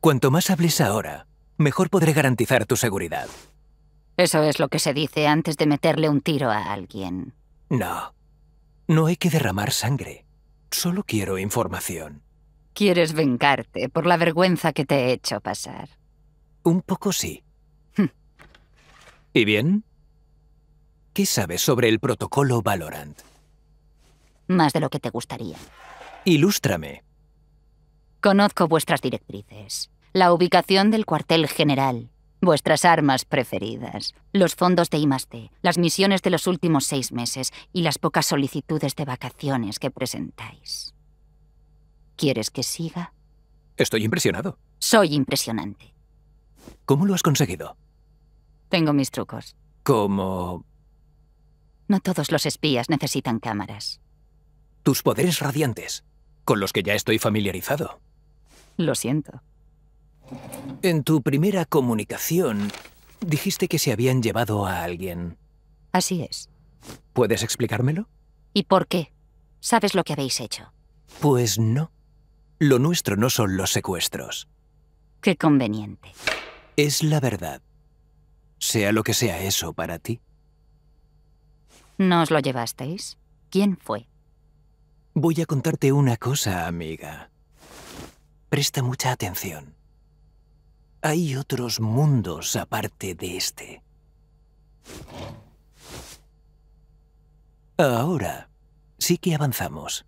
Cuanto más hables ahora, mejor podré garantizar tu seguridad. Eso es lo que se dice antes de meterle un tiro a alguien. No. No hay que derramar sangre. Solo quiero información. Quieres vengarte por la vergüenza que te he hecho pasar. Un poco sí. Hm. ¿Y bien? ¿Qué sabes sobre el protocolo Valorant? Más de lo que te gustaría. Ilústrame. Conozco vuestras directrices, la ubicación del cuartel general, vuestras armas preferidas, los fondos de IMASTE, las misiones de los últimos seis meses y las pocas solicitudes de vacaciones que presentáis. ¿Quieres que siga? Estoy impresionado. Soy impresionante. ¿Cómo lo has conseguido? Tengo mis trucos. ¿Cómo...? No todos los espías necesitan cámaras. Tus poderes radiantes, con los que ya estoy familiarizado. Lo siento. En tu primera comunicación dijiste que se habían llevado a alguien. Así es. ¿Puedes explicármelo? ¿Y por qué? ¿Sabes lo que habéis hecho? Pues no. Lo nuestro no son los secuestros. Qué conveniente. Es la verdad. Sea lo que sea eso para ti. ¿No os lo llevasteis? ¿Quién fue? Voy a contarte una cosa, amiga. Presta mucha atención. Hay otros mundos aparte de este. Ahora sí que avanzamos.